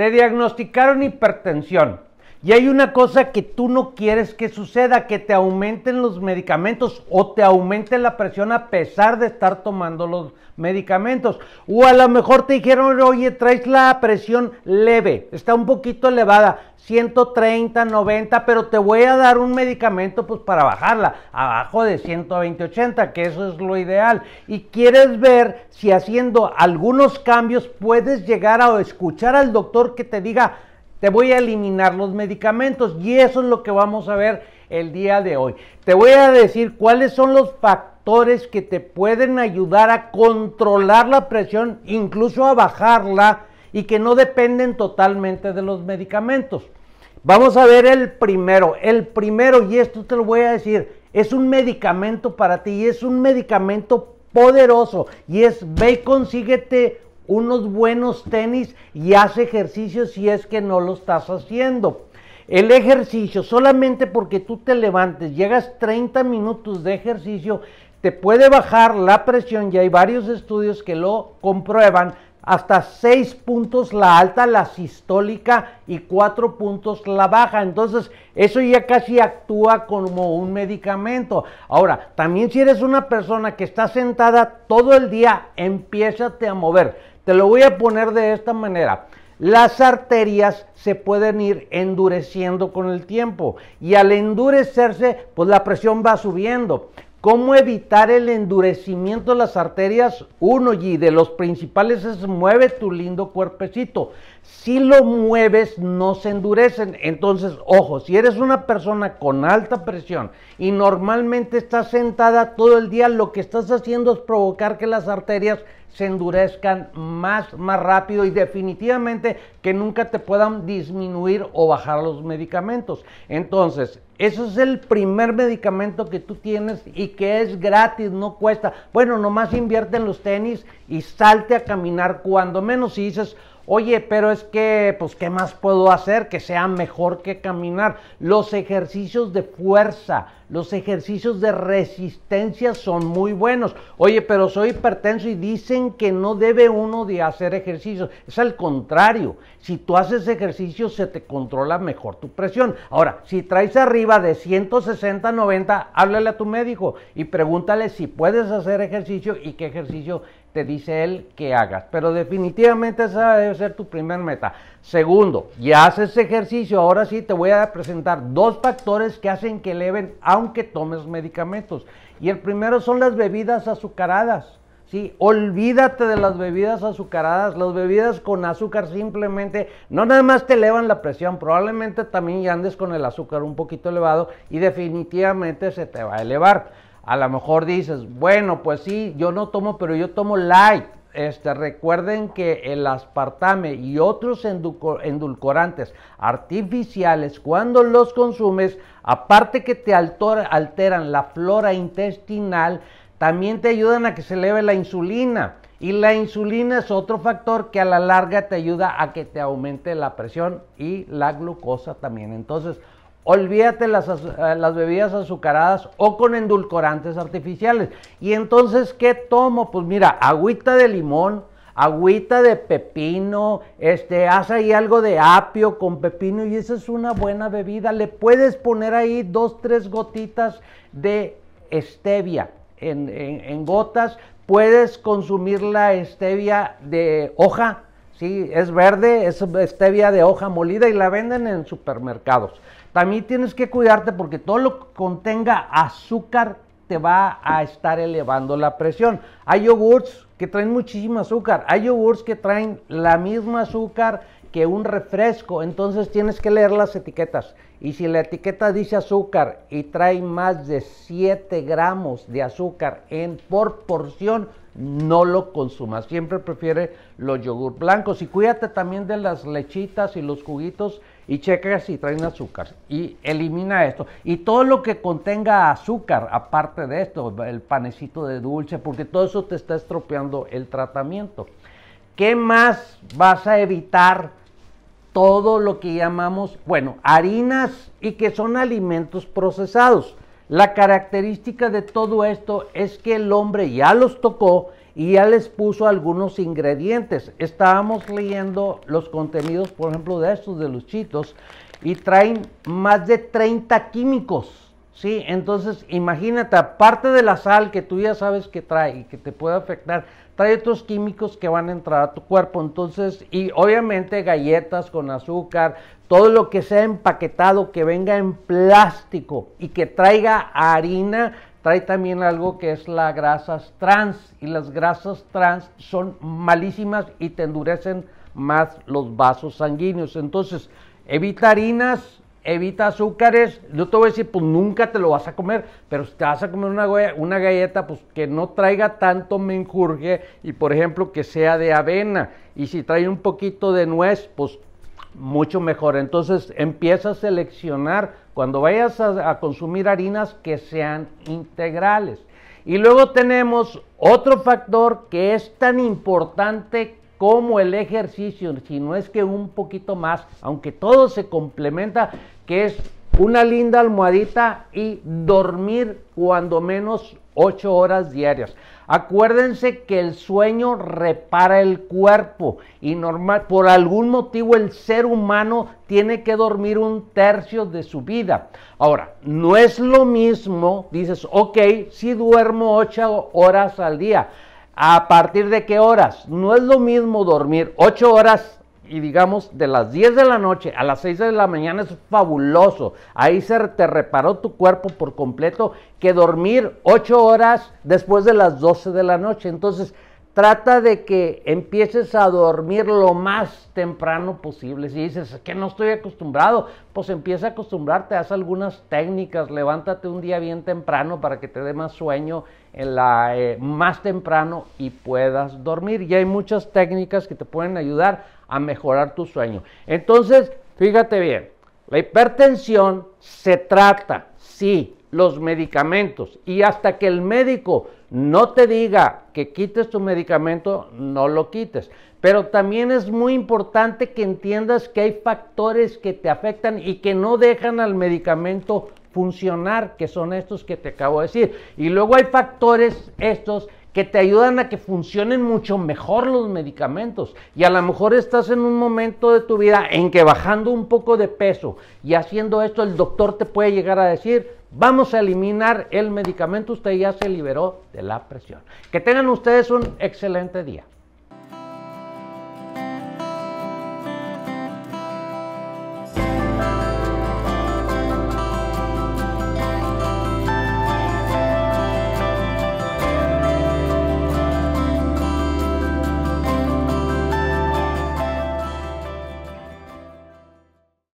Te diagnosticaron hipertensión. Y hay una cosa que tú no quieres que suceda, que te aumenten los medicamentos o te aumente la presión a pesar de estar tomando los medicamentos. O a lo mejor te dijeron, oye, traes la presión leve, está un poquito elevada, 130, 90, pero te voy a dar un medicamento pues para bajarla, abajo de 120, 80, que eso es lo ideal. Y quieres ver si haciendo algunos cambios puedes llegar a escuchar al doctor que te diga, te voy a eliminar los medicamentos y eso es lo que vamos a ver el día de hoy. Te voy a decir cuáles son los factores que te pueden ayudar a controlar la presión, incluso a bajarla y que no dependen totalmente de los medicamentos. Vamos a ver el primero. El primero, y esto te lo voy a decir, es un medicamento para ti y es un medicamento poderoso. Y es, ve y consíguete unos buenos tenis y haz ejercicio si es que no lo estás haciendo. El ejercicio, solamente porque tú te levantes, llegas 30 minutos de ejercicio, te puede bajar la presión y hay varios estudios que lo comprueban, hasta 6 puntos la alta, la sistólica y 4 puntos la baja. Entonces, eso ya casi actúa como un medicamento. Ahora, también si eres una persona que está sentada todo el día, empiézate a mover. Te lo voy a poner de esta manera. Las arterias se pueden ir endureciendo con el tiempo y al endurecerse, pues la presión va subiendo. ¿Cómo evitar el endurecimiento de las arterias? Uno, y de los principales es mueve tu lindo cuerpecito. Si lo mueves, no se endurecen. Entonces, ojo, si eres una persona con alta presión y normalmente estás sentada todo el día, lo que estás haciendo es provocar que las arterias se endurezcan más, más rápido y definitivamente que nunca te puedan disminuir o bajar los medicamentos. Entonces, eso es el primer medicamento que tú tienes y que es gratis, no cuesta. Bueno, nomás invierte en los tenis y salte a caminar cuando menos y dices, Oye, pero es que, pues, ¿qué más puedo hacer que sea mejor que caminar? Los ejercicios de fuerza, los ejercicios de resistencia son muy buenos. Oye, pero soy hipertenso y dicen que no debe uno de hacer ejercicios. Es al contrario. Si tú haces ejercicio, se te controla mejor tu presión. Ahora, si traes arriba de 160, 90, háblale a tu médico y pregúntale si puedes hacer ejercicio y qué ejercicio te dice él que hagas. Pero definitivamente esa debe ser tu primer meta. Segundo, ya haces ejercicio. Ahora sí te voy a presentar dos factores que hacen que eleven aunque tomes medicamentos. Y el primero son las bebidas azucaradas. Sí, olvídate de las bebidas azucaradas. Las bebidas con azúcar simplemente no nada más te elevan la presión, probablemente también ya andes con el azúcar un poquito elevado y definitivamente se te va a elevar. A lo mejor dices, bueno, pues sí, yo no tomo, pero yo tomo light. Este, recuerden que el aspartame y otros endulcorantes artificiales, cuando los consumes, aparte que te alteran la flora intestinal, también te ayudan a que se eleve la insulina. Y la insulina es otro factor que a la larga te ayuda a que te aumente la presión y la glucosa también. Entonces, Olvídate eh, las, bebidas azucaradas o con endulcorantes artificiales. Y entonces, ¿qué tomo? Pues mira, agüita de limón, agüita de pepino, este, haz ahí algo de apio con pepino y esa es una buena bebida. Le puedes poner ahí dos, tres gotitas de stevia en, en gotas. Puedes consumir la stevia de hoja, Sí, es verde, es stevia de hoja molida y la venden en supermercados. También tienes que cuidarte porque todo lo que contenga azúcar te va a estar elevando la presión. Hay yogurts que traen muchísimo azúcar, hay yogurts que traen la misma azúcar que un refresco, entonces tienes que leer las etiquetas. Y si la etiqueta dice azúcar y trae más de 7 gramos de azúcar en por porción, no lo consumas. Siempre prefiere los yogur blancos. Y cuídate también de las lechitas y los juguitos y checa si traen azúcar. Y elimina esto. Y todo lo que contenga azúcar, aparte de esto, el panecito de dulce, porque todo eso te está estropeando el tratamiento. ¿Qué más vas a evitar todo lo que llamamos, bueno, harinas y que son alimentos procesados. La característica de todo esto es que el hombre ya los tocó y ya les puso algunos ingredientes. Estábamos leyendo los contenidos, por ejemplo, de estos, de los chitos, y traen más de 30 químicos. Sí, entonces imagínate, aparte de la sal que tú ya sabes que trae y que te puede afectar, trae otros químicos que van a entrar a tu cuerpo. Entonces, y obviamente galletas con azúcar, todo lo que sea empaquetado, que venga en plástico y que traiga harina, trae también algo que es las grasas trans. Y las grasas trans son malísimas y te endurecen más los vasos sanguíneos. Entonces, evita harinas, evita azúcares. Yo te voy a decir, pues nunca te lo vas a comer, pero si te vas a comer una, galleta, pues que no traiga tanto menjurje y por ejemplo que sea de avena. Y si trae un poquito de nuez, pues mucho mejor. Entonces empieza a seleccionar cuando vayas a, a consumir harinas que sean integrales. Y luego tenemos otro factor que es tan importante como el ejercicio, si no es que un poquito más, aunque todo se complementa, que es una linda almohadita y dormir cuando menos 8 horas diarias. Acuérdense que el sueño repara el cuerpo y normal, por algún motivo el ser humano tiene que dormir un tercio de su vida. Ahora, no es lo mismo, dices, ok, si duermo 8 horas al día ¿A partir de qué horas? No es lo mismo dormir ocho horas y digamos de las 10 de la noche a las 6 de la mañana es fabuloso. Ahí se te reparó tu cuerpo por completo que dormir ocho horas después de las 12 de la noche. Entonces, trata de que empieces a dormir lo más temprano posible. Si dices que no estoy acostumbrado, pues empieza a acostumbrarte, haz algunas técnicas, levántate un día bien temprano para que te dé más sueño la, eh, más temprano y puedas dormir. Y hay muchas técnicas que te pueden ayudar a mejorar tu sueño. Entonces, fíjate bien, la hipertensión se trata, sí, los medicamentos. Y hasta que el médico no te diga que quites tu medicamento, no lo quites. Pero también es muy importante que entiendas que hay factores que te afectan y que no dejan al medicamento funcionar, que son estos que te acabo de decir. Y luego hay factores estos que te ayudan a que funcionen mucho mejor los medicamentos. Y a lo mejor estás en un momento de tu vida en que bajando un poco de peso y haciendo esto, el doctor te puede llegar a decir, vamos a eliminar el medicamento, usted ya se liberó de la presión. Que tengan ustedes un excelente día.